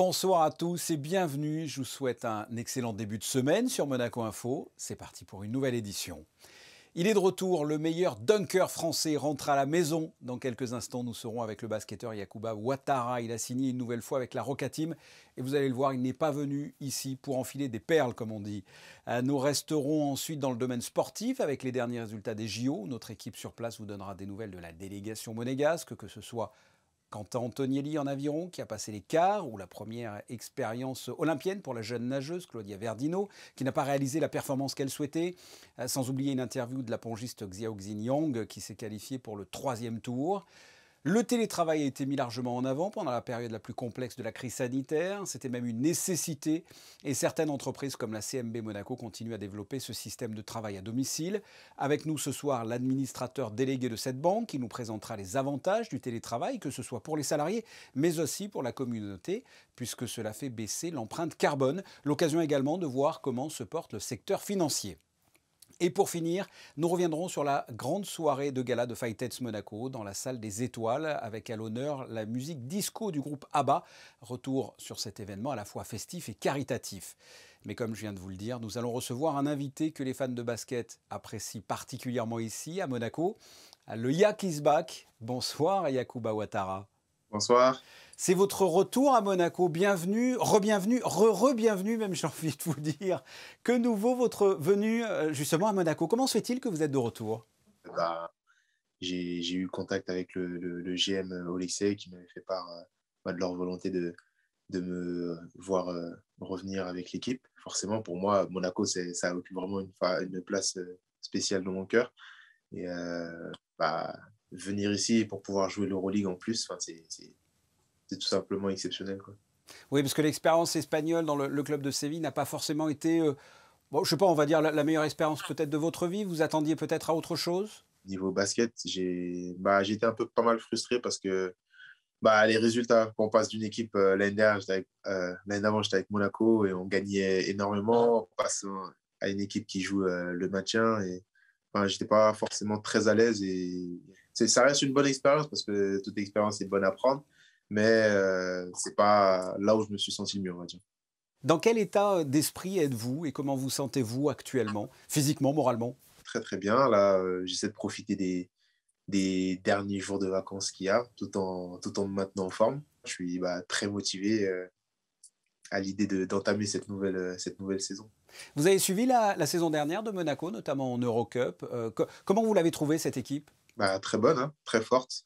Bonsoir à tous et bienvenue. Je vous souhaite un excellent début de semaine sur Monaco Info. C'est parti pour une nouvelle édition. Il est de retour, le meilleur dunker français rentre à la maison. Dans quelques instants, nous serons avec le basketteur Yakuba Ouattara. Il a signé une nouvelle fois avec la Roca Team. Et vous allez le voir, il n'est pas venu ici pour enfiler des perles, comme on dit. Euh, nous resterons ensuite dans le domaine sportif avec les derniers résultats des JO. Notre équipe sur place vous donnera des nouvelles de la délégation monégasque, que ce soit Quant à Antonielli en aviron, qui a passé les quarts, ou la première expérience olympienne pour la jeune nageuse Claudia Verdino, qui n'a pas réalisé la performance qu'elle souhaitait, euh, sans oublier une interview de la pongiste Xiao Xin Yang, qui s'est qualifiée pour le troisième tour. Le télétravail a été mis largement en avant pendant la période la plus complexe de la crise sanitaire. C'était même une nécessité et certaines entreprises comme la CMB Monaco continuent à développer ce système de travail à domicile. Avec nous ce soir l'administrateur délégué de cette banque qui nous présentera les avantages du télétravail, que ce soit pour les salariés mais aussi pour la communauté puisque cela fait baisser l'empreinte carbone. L'occasion également de voir comment se porte le secteur financier. Et pour finir, nous reviendrons sur la grande soirée de gala de Fightets Monaco dans la salle des étoiles avec à l'honneur la musique disco du groupe ABBA. Retour sur cet événement à la fois festif et caritatif. Mais comme je viens de vous le dire, nous allons recevoir un invité que les fans de basket apprécient particulièrement ici, à Monaco, le Yak Bonsoir Yakuba Ouattara. Bonsoir. C'est votre retour à Monaco. Bienvenue, re-bienvenue, re-re-bienvenue même, j'ai envie de vous dire. Que nouveau votre venue euh, justement à Monaco Comment se fait-il que vous êtes de retour eh ben, J'ai eu contact avec le, le, au GM euh, qui m'avait fait part euh, bah, de leur volonté de, me voir revenir avec l'équipe. Forcément, pour moi, Monaco, ça occupe vraiment une, une place spéciale dans mon cœur. Et bah, venir ici pour pouvoir jouer l'Euroleague en plus, c'est c'est tout simplement exceptionnel. Oui, parce que l'expérience espagnole dans le, club de Séville n'a pas forcément été, euh, bon, je sais pas, on va dire la, meilleure expérience peut-être de votre vie. Vous attendiez peut-être à autre chose Niveau basket, j'ai bah, un peu pas mal frustré parce que bah, les résultats, qu'on passe d'une équipe, euh, l'année euh, d'avant, j'étais avec Monaco et on gagnait énormément. On passe à une équipe qui joue euh, le maintien et je j'étais pas forcément très à l'aise. et Ça reste une bonne expérience parce que toute expérience est bonne à prendre mais euh, c'est pas là où je me suis senti le mieux, on va dire. Dans quel état euh, d'esprit êtes-vous et comment vous sentez-vous actuellement, physiquement, moralement Très très bien. Là, euh, j'essaie de profiter des, derniers jours de vacances qu'il y a, tout en, tout en me maintenant en forme. Je suis bah, très motivé à l'idée d'entamer cette, nouvelle, cette nouvelle saison. Vous avez suivi la, saison dernière de Monaco, notamment en Eurocup. comment vous l'avez trouvée, cette équipe bah, Très bonne, hein, très forte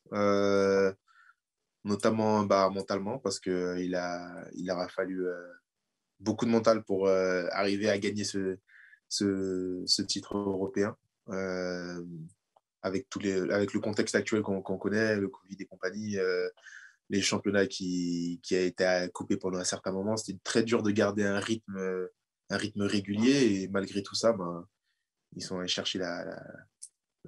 notamment bah, mentalement, parce qu'il euh, a, il aura fallu euh, beaucoup de mental pour euh, arriver à gagner ce, ce, titre européen. avec, tous les, avec le contexte actuel qu'on connaît, le Covid et compagnie, les championnats qui, qui, a été coupé pendant un certain moment. C'était très dur de garder un rythme, un rythme régulier. Et malgré tout ça, ben, ils sont allés chercher la,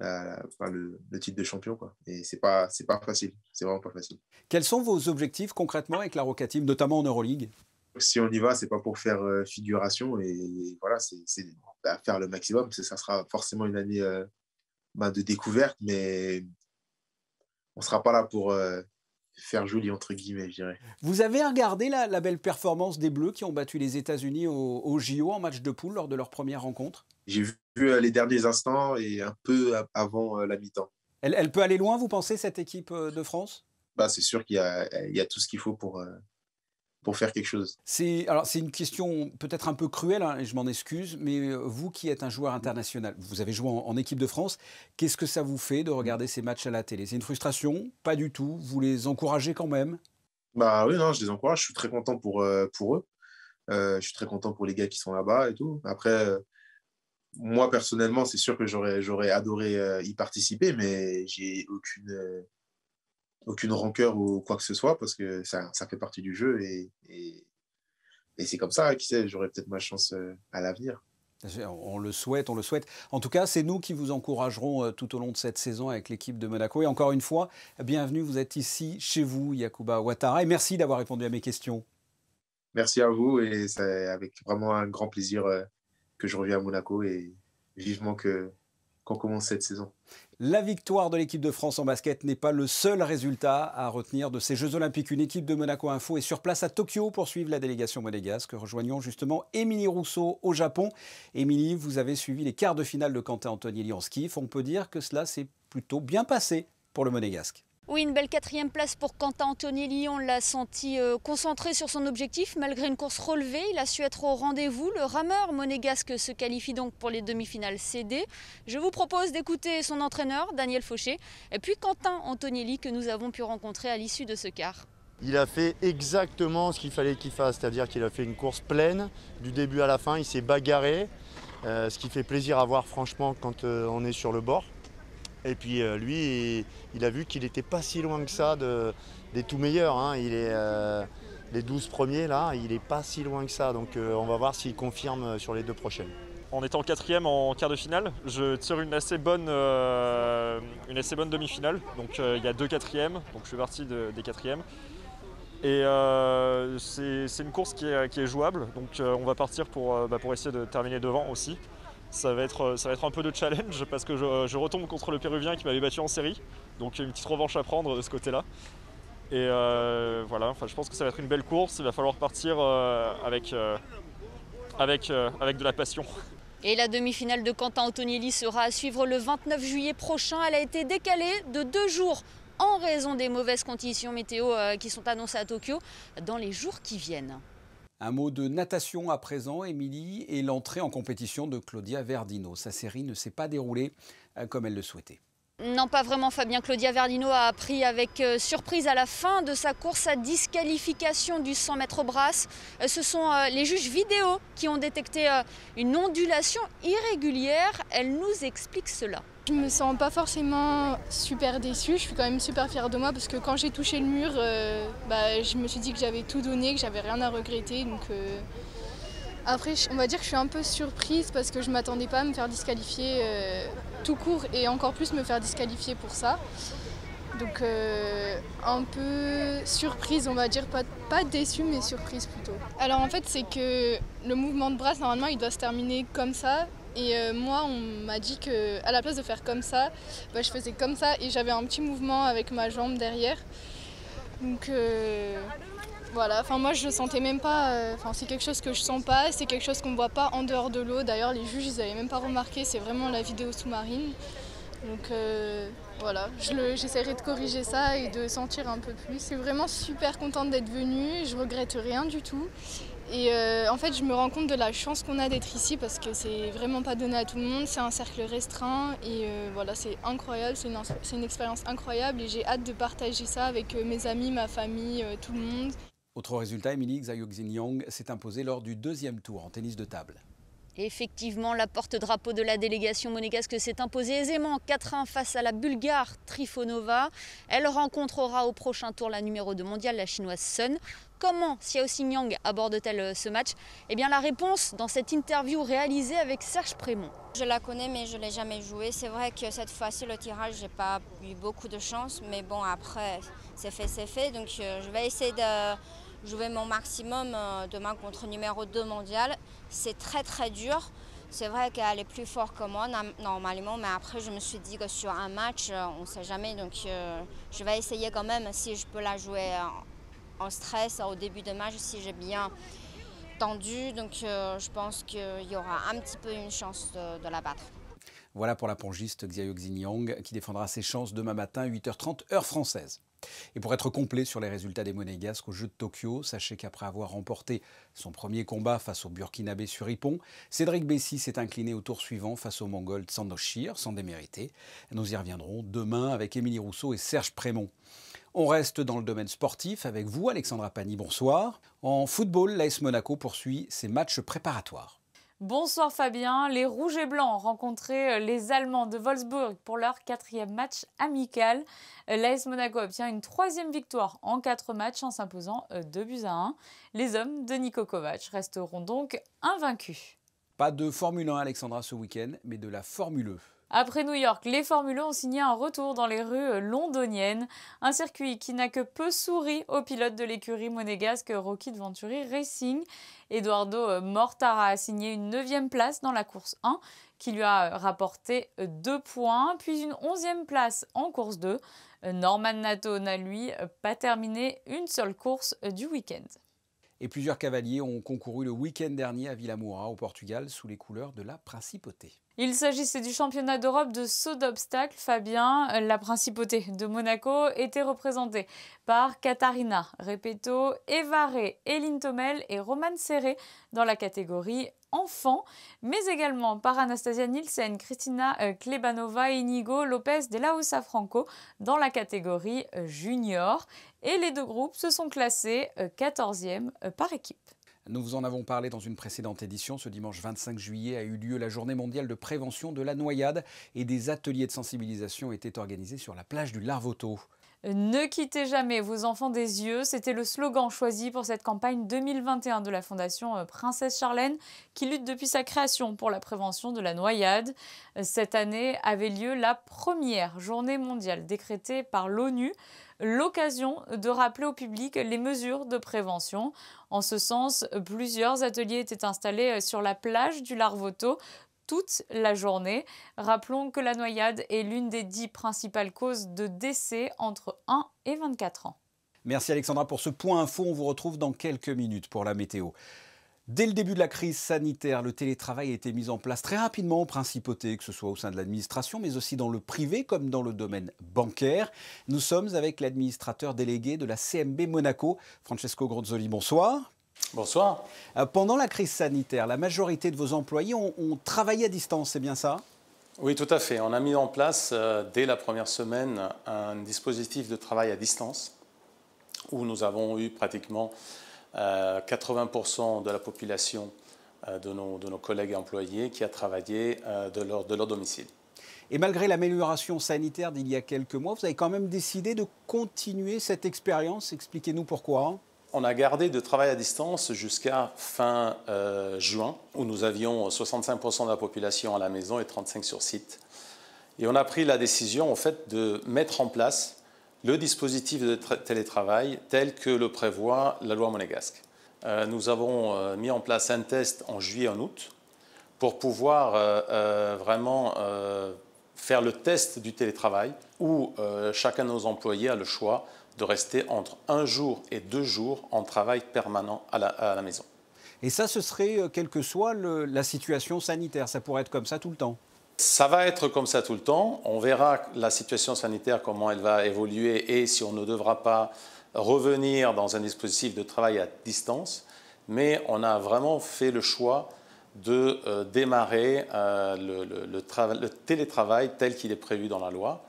le, titre de champion. Quoi. Et c'est pas, c'est pas facile. C'est vraiment pas facile. Quels sont vos objectifs concrètement avec la Roca Team, notamment en Euroleague Si on y va, c'est pas pour faire euh, figuration et, voilà, c'est, à faire le maximum. Ça sera forcément une année euh, bah, de découverte, mais on sera pas là pour. Euh, faire joli entre guillemets, je dirais. Vous avez regardé la, belle performance des Bleus qui ont battu les États-Unis au, au JO en match de poule lors de leur première rencontre j'ai vu euh, les derniers instants et un peu avant euh, la mi-temps. Elle, peut aller loin, vous pensez, cette équipe euh, de France bah, C'est sûr qu'il y, a, tout ce qu'il faut pour, pour faire quelque chose. C'est alors c'est une question peut-être un peu cruelle, hein, et je m'en excuse, mais vous qui êtes un joueur international, vous avez joué en, équipe de France, qu'est-ce que ça vous fait de regarder ces matchs à la télé C'est une frustration Pas du tout. Vous les encouragez quand même Bah oui, non, je les encourage. Je suis très content pour, pour eux. je suis très content pour les gars qui sont là-bas et tout. Après, moi, personnellement, c'est sûr que j'aurais, adoré euh, y participer, mais j'ai aucune, euh, aucune rancœur ou quoi que ce soit parce que ça, fait partie du jeu et, c'est comme ça. Qui sait, j'aurais peut-être ma chance euh, à l'avenir. On le souhaite, on le souhaite. En tout cas, c'est nous qui vous encouragerons tout au long de cette saison avec l'équipe de Monaco. Et encore une fois, bienvenue, vous êtes ici chez vous, Yakuba Ouattara. Et merci d'avoir répondu à mes questions. Merci à vous et c'est avec vraiment un grand plaisir que je reviens à Monaco et vivement qu'on commence cette saison. La victoire de l'équipe de France en basket n'est pas le seul résultat à retenir de ces Jeux Olympiques. Une équipe de Monaco Info est sur place à Tokyo pour suivre la délégation monégasque. Rejoignons justement Émilie Rousseau au Japon. Émilie, vous avez suivi les quarts de finale de Quentin Anthony skiff. On peut dire que cela s'est plutôt bien passé pour le monégasque. Oui, une belle quatrième place pour Quentin Antonelli. On l'a senti euh, concentré sur son objectif malgré une course relevée. Il a su être au rendez-vous. Le rameur monégasque se qualifie donc pour les demi-finales CD. Je vous propose d'écouter son entraîneur, Daniel Fauché, et puis Quentin Antonelli que nous avons pu rencontrer à l'issue de ce quart. Il a fait exactement ce qu'il fallait qu'il fasse, c'est-à-dire qu'il a fait une course pleine du début à la fin. Il s'est bagarré, euh, ce qui fait plaisir à voir franchement quand euh, on est sur le bord. Et puis euh, lui, il, a vu qu'il n'était pas si loin que ça des tout meilleurs. Hein. Il est, euh, les 12 premiers, là, il n'est pas si loin que ça. Donc euh, on va voir s'il confirme sur les deux prochaines. En étant quatrième en quart de finale, je tire une assez bonne, une assez bonne demi-finale. Donc il y a deux quatrièmes, donc je suis parti des quatrièmes. Et c'est une course qui est, jouable, donc on va partir bah, pour essayer de terminer devant aussi. Euh, ça va, être, un peu de challenge parce que je, retombe contre le Péruvien qui m'avait battu en série. Donc une petite revanche à prendre de ce côté-là. Et euh, voilà, enfin, je pense que ça va être une belle course. Il va falloir partir euh, avec, avec, avec de la passion. Et la demi-finale de Quentin Antonielli sera à suivre le 29 juillet prochain. Elle a été décalée de deux jours en raison des mauvaises conditions météo qui sont annoncées à Tokyo dans les jours qui viennent. Un mot de natation à présent, Émilie, et l'entrée en compétition de Claudia Verdino. Sa série ne s'est pas déroulée euh, comme elle le souhaitait. Non, pas vraiment Fabien. Claudia Verdino a appris avec euh, surprise à la fin de sa course à disqualification du 100 mètres brasse. Euh, ce sont les juges vidéo qui ont détecté une ondulation irrégulière. Elle nous explique cela. Je me sens pas forcément super déçue, je suis quand même super fière de moi parce que quand j'ai touché le mur, euh, bah, je me suis dit que j'avais tout donné, que j'avais rien à regretter. Donc, euh, Après, on va dire que je suis un peu surprise parce que je m'attendais pas à me faire disqualifier euh, tout court et encore plus me faire disqualifier pour ça. Donc un peu surprise, on va dire, pas, pas déçue, mais surprise plutôt. Alors en fait, c'est que le mouvement de bras, normalement, il doit se terminer comme ça, et euh, moi, on m'a dit que à la place de faire comme ça, bah, je faisais comme ça et j'avais un petit mouvement avec ma jambe derrière. Donc euh, voilà, enfin moi je sentais même pas, euh, enfin c'est quelque chose que je sens pas, c'est quelque chose qu'on ne voit pas en dehors de l'eau. D'ailleurs les juges ils n'avaient même pas remarqué, c'est vraiment la vidéo sous-marine. Donc voilà, j'essaierai de corriger ça et de sentir un peu plus. Je suis vraiment super contente d'être venue, je regrette rien du tout. Et euh, en fait, je me rends compte de la chance qu'on a d'être ici parce que c'est vraiment pas donné à tout le monde. C'est un cercle restreint et euh, voilà, c'est incroyable. C'est une, expérience incroyable et j'ai hâte de partager ça avec euh, mes amis, ma famille, tout le monde. Autre résultat, Emily Xiaoxin Young s'est imposée lors du deuxième tour en tennis de table. Effectivement, la porte-drapeau de la délégation monégasque s'est imposée aisément 4-1 face à la Bulgare Trifonova. Elle rencontrera au prochain tour la numéro 2 mondiale, la chinoise Sun. Comment Xiao Yang aborde-t-elle euh, ce match Eh bien la réponse dans cette interview réalisée avec Serge Prémont. Je la connais mais je ne l'ai jamais jouée. C'est vrai que cette fois-ci le tirage, n'ai pas eu beaucoup de chance. Mais bon après, c'est fait, c'est fait. Donc euh, je vais essayer de jouer mon maximum euh, demain contre numéro 2 mondial. C'est très très dur. C'est vrai qu'elle est plus forte que moi normalement, mais après je me suis dit que sur un match, euh, on ne sait jamais, donc euh, je vais essayer quand même si je peux la jouer en stress au début de match, si j'ai bien tendu. Donc je pense qu'il y aura un petit peu une chance de, la battre. Voilà pour la pongiste Xiao qui défendra ses chances demain matin 8h30 heure française. Et pour être complet sur les résultats des Monégasques au jeu de Tokyo, sachez qu'après avoir remporté son premier combat face au Burkinabé sur Cédric Bessy s'est incliné au tour suivant face au Mongol Tsandoshir, sans démériter. Nous y reviendrons demain avec Émilie Rousseau et Serge Prémont. On reste dans le domaine sportif avec vous, Alexandra Pani. Bonsoir. En football, l'AS Monaco poursuit ses matchs préparatoires. Bonsoir Fabien, les Rouges et Blancs ont rencontré euh, les Allemands de Wolfsburg pour leur quatrième match amical. Euh, L'AS Monaco obtient une troisième victoire en quatre matchs en s'imposant euh, deux buts à 1. Les hommes de Niko Kovac resteront donc invaincus. Pas de Formule 1 Alexandra ce week-end, mais de la Formule E. Après New York, les Formule 1 ont signé un retour dans les rues euh, londoniennes, un circuit qui n'a que peu souri aux pilotes de l'écurie monégasque Rocky de Venturi Racing. Eduardo euh, Mortara a signé une neuvième place dans la course 1, qui lui a euh, rapporté 2 points, puis une 11 place en course 2. Norman Nato n'a lui pas terminé une seule course du week-end. Et plusieurs cavaliers ont concouru le week-end dernier à Villamoura, au Portugal, sous les couleurs de la Principauté. Il s'agissait du championnat d'Europe de saut d'obstacles. Fabien, la principauté de Monaco, était représentée par Katarina Repetto, Evaré, Eline Tomel et Roman Serré dans la catégorie enfants, mais également par Anastasia Nielsen, Christina euh, Klebanova et Inigo Lopez de la Franco dans la catégorie junior. Et les deux groupes se sont classés 14e euh, euh, par équipe. Nous vous en avons parlé dans une précédente édition. Ce dimanche 25 juillet a eu lieu la journée mondiale de prévention de la noyade et des ateliers de sensibilisation étaient organisés sur la plage du Larvoto. Ne quittez jamais vos enfants des yeux, c'était le slogan choisi pour cette campagne 2021 de la Fondation euh, Princesse Charlène qui lutte depuis sa création pour la prévention de la noyade. Euh, cette année avait lieu la première journée mondiale décrétée par l'ONU l'occasion de rappeler au public les mesures de prévention. En ce sens, plusieurs ateliers étaient installés euh, sur la plage du Larvoto toute la journée. Rappelons que la noyade est l'une des dix principales causes de décès entre 1 et 24 ans. Merci Alexandra pour ce point info. On vous retrouve dans quelques minutes pour la météo. Dès le début de la crise sanitaire, le télétravail a été mis en place très rapidement aux principautés, que ce soit au sein de l'administration, mais aussi dans le privé comme dans le domaine bancaire. Nous sommes avec l'administrateur délégué de la CMB Monaco, Francesco Gronzoli. Bonsoir. Bonsoir. Euh, pendant la crise sanitaire, la majorité de vos employés ont, travaillé à distance, c'est bien ça Oui, tout à fait. On a mis en place, euh, dès la première semaine, un dispositif de travail à distance où nous avons eu pratiquement 80% euh, de la population euh, de nos, collègues employés qui a travaillé euh, de leur, de leur domicile. Et malgré l'amélioration sanitaire d'il y a quelques mois, vous avez quand même décidé de continuer cette expérience. Expliquez-nous pourquoi. On a gardé de travail à distance jusqu'à fin juin, où nous avions 65% de la population à la maison et 35 sur site. Et on a pris la décision, en fait, de mettre en place le dispositif de télétravail tel que le prévoit la loi monégasque. Euh, nous avons euh, mis en place un test en juillet en août pour pouvoir euh, vraiment faire le test du télétravail où chacun de nos employés a le choix de rester entre un jour et deux jours en travail permanent à la, maison. Et ça, ce serait, quelle que soit la situation sanitaire, ça pourrait être comme ça tout le temps ça va être comme ça tout le temps. On verra la situation sanitaire, comment elle va évoluer et si on ne devra pas revenir dans un dispositif de travail à distance. Mais on a vraiment fait le choix de euh, démarrer euh, le, télétravail tel qu'il est prévu dans la loi.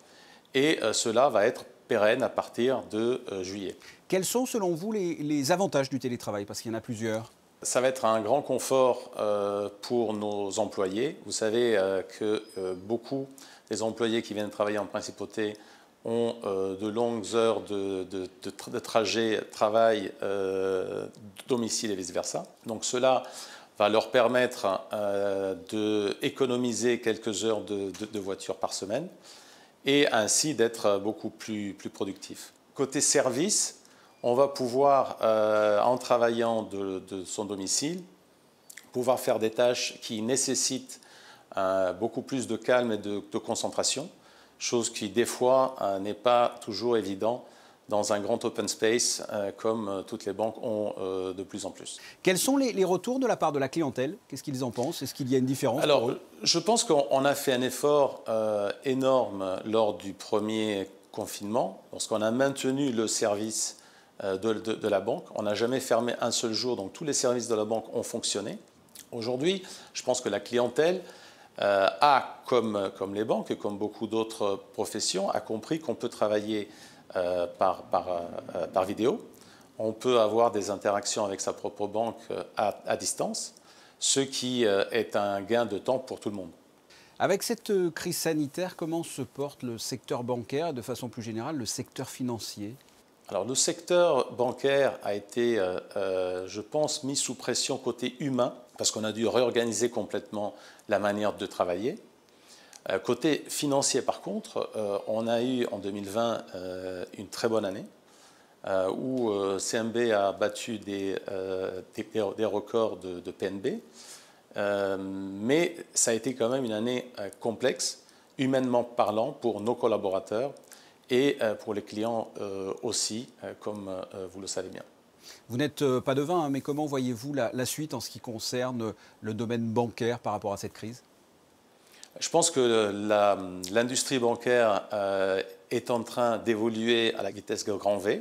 Et euh, cela va être pérenne à partir de juillet. Quels sont selon vous les avantages du télétravail Parce qu'il y en a plusieurs ça va être un grand confort euh, pour nos employés. Vous savez euh, que euh, beaucoup des employés qui viennent travailler en principauté ont de longues heures de, de, de, trajet travail domicile et vice-versa. Donc cela va leur permettre d'économiser quelques heures de, voiture par semaine et ainsi d'être beaucoup plus, plus productifs. Côté service, on va pouvoir, euh, en travaillant de, son domicile, pouvoir faire des tâches qui nécessitent euh, beaucoup plus de calme et de, concentration, chose qui, des fois, euh, n'est pas toujours évident dans un grand open space comme toutes les banques ont de plus en plus. Quels sont les, retours de la part de la clientèle Qu'est-ce qu'ils en pensent Est-ce qu'il y a une différence Alors, je pense qu'on a fait un effort énorme lors du premier confinement, lorsqu'on a maintenu le service euh, de, la banque. On n'a jamais fermé un seul jour, donc tous les services de la banque ont fonctionné. Aujourd'hui, je pense que la clientèle euh, a, comme, comme, les banques et comme beaucoup d'autres professions, a compris qu'on peut travailler euh, par, par, par, vidéo. On peut avoir des interactions avec sa propre banque à, à distance, ce qui est un gain de temps pour tout le monde. Avec cette crise sanitaire, comment se porte le secteur bancaire et de façon plus générale le secteur financier alors le secteur bancaire a été, euh, euh, je pense, mis sous pression côté humain, parce qu'on a dû réorganiser complètement la manière de travailler. Euh, côté financier, par contre, on a eu en 2020 une très bonne année, où CMB a battu des, records de PNB, mais ça a été quand même une année complexe, humainement parlant, pour nos collaborateurs, et euh, pour les clients euh, aussi, euh, comme vous le savez bien. Vous n'êtes pas devin, hein, mais comment voyez-vous la, suite en ce qui concerne le domaine bancaire par rapport à cette crise Je pense que l'industrie bancaire est en train d'évoluer à la vitesse grand V.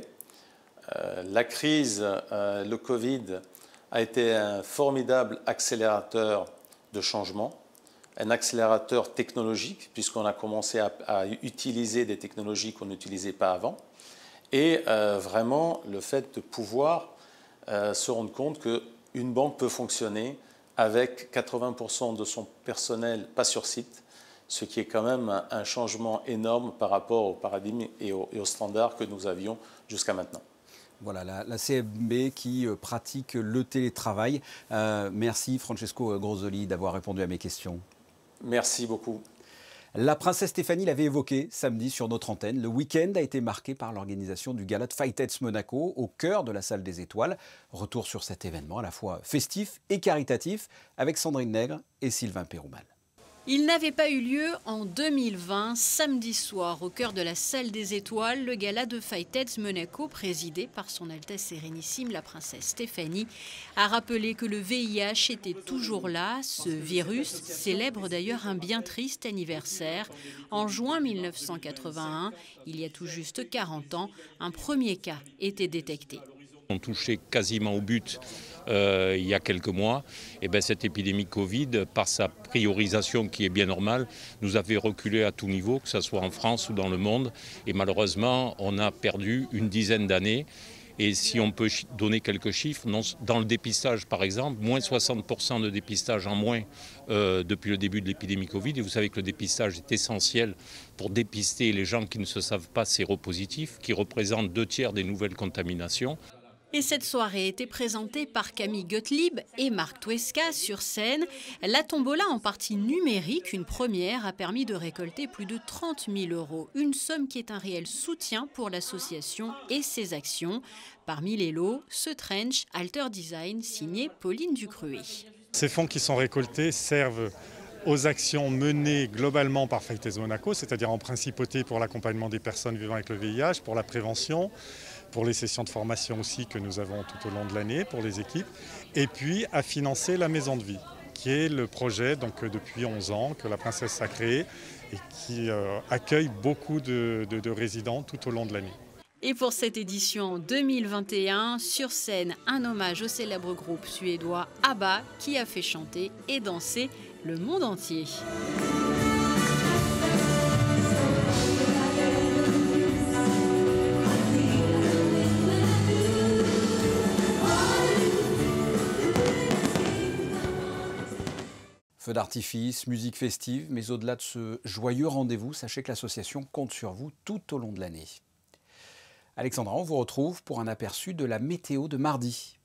la crise, le Covid, a été un formidable accélérateur de changement un accélérateur technologique, puisqu'on a commencé à, utiliser des technologies qu'on n'utilisait pas avant, et euh, vraiment le fait de pouvoir euh, se rendre compte qu'une banque peut fonctionner avec 80% de son personnel pas sur site, ce qui est quand même un changement énorme par rapport au paradigme et aux, standard standards que nous avions jusqu'à maintenant. Voilà, la, CMB qui euh, pratique le télétravail. merci Francesco Grosoli d'avoir répondu à mes questions. Merci beaucoup. La princesse Stéphanie l'avait évoqué samedi sur notre antenne. Le week-end a été marqué par l'organisation du gala de Fightets Monaco au cœur de la salle des étoiles. Retour sur cet événement à la fois festif et caritatif avec Sandrine Nègre et Sylvain Péroumal. Il n'avait pas eu lieu en 2020, samedi soir, au cœur de la salle des étoiles, le gala de Fighteds Monaco, présidé par Son Altesse Sérénissime, la princesse Stéphanie, a rappelé que le VIH était toujours là. Ce virus célèbre d'ailleurs un bien triste anniversaire. En juin 1981, il y a tout juste 40 ans, un premier cas était détecté. On touché quasiment au but euh, il y a quelques mois, et eh bien cette épidémie Covid, par sa priorisation qui est bien normale, nous avait reculé à tout niveau, que ce soit en France ou dans le monde. Et malheureusement, on a perdu une dizaine d'années. Et si on peut donner quelques chiffres, dans le dépistage par exemple, moins 60% de dépistage en moins euh, depuis le début de l'épidémie Covid. Et vous savez que le dépistage est essentiel pour dépister les gens qui ne se savent pas séropositifs, qui représentent deux tiers des nouvelles contaminations. Et cette soirée était présentée par Camille Gottlieb et Marc Tuesca sur scène. La tombola en partie numérique, une première, a permis de récolter plus de 30 000 euros, une somme qui est un réel soutien pour l'association et ses actions. Parmi les lots, ce trench Alter Design signé Pauline Ducruet. Ces fonds qui sont récoltés servent aux actions menées globalement par Faites Monaco, c'est-à-dire en principauté pour l'accompagnement des personnes vivant avec le VIH, pour la prévention, pour les sessions de formation aussi que nous avons tout au long de l'année pour les équipes, et puis à financer la maison de vie, qui est le projet donc, euh, depuis 11 ans que la princesse a créé et qui euh, accueille beaucoup de, de résidents tout au long de l'année. Et pour cette édition 2021, sur scène, un hommage au célèbre groupe suédois ABBA qui a fait chanter et danser le monde entier. Feux d'artifice, musique festive, mais au-delà de ce joyeux rendez-vous, sachez que l'association compte sur vous tout au long de l'année. Alexandra, on vous retrouve pour un aperçu de la météo de mardi.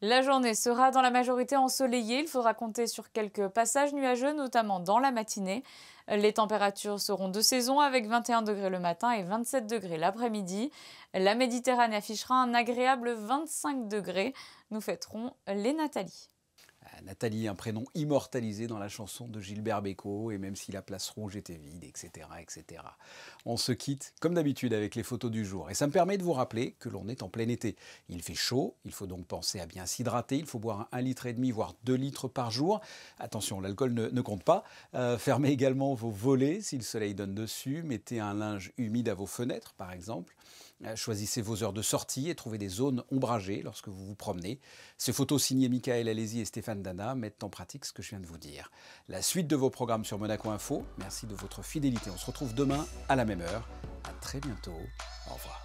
La journée sera dans la majorité ensoleillée. Il faudra compter sur quelques passages nuageux, notamment dans la matinée. Les températures seront de saison avec 21 degrés le matin et 27 degrés l'après-midi. La Méditerranée affichera un agréable 25 degrés. Nous fêterons les Nathalie. Nathalie, un prénom immortalisé dans la chanson de Gilbert Bécaud, et même si la place rouge était vide, etc. etc. On se quitte, comme d'habitude, avec les photos du jour. Et ça me permet de vous rappeler que l'on est en plein été. Il fait chaud, il faut donc penser à bien s'hydrater, il faut boire un litre et demi, voire 2 litres par jour. Attention, l'alcool ne, compte pas. Euh, fermez également vos volets si le soleil donne dessus, mettez un linge humide à vos fenêtres, par exemple. Euh, choisissez vos heures de sortie et trouvez des zones ombragées lorsque vous vous promenez. Ces photos signées Michael Alési et Stéphane Dana mettent en pratique ce que je viens de vous dire. La suite de vos programmes sur Monaco Info. Merci de votre fidélité. On se retrouve demain à la même heure. À très bientôt. Au revoir.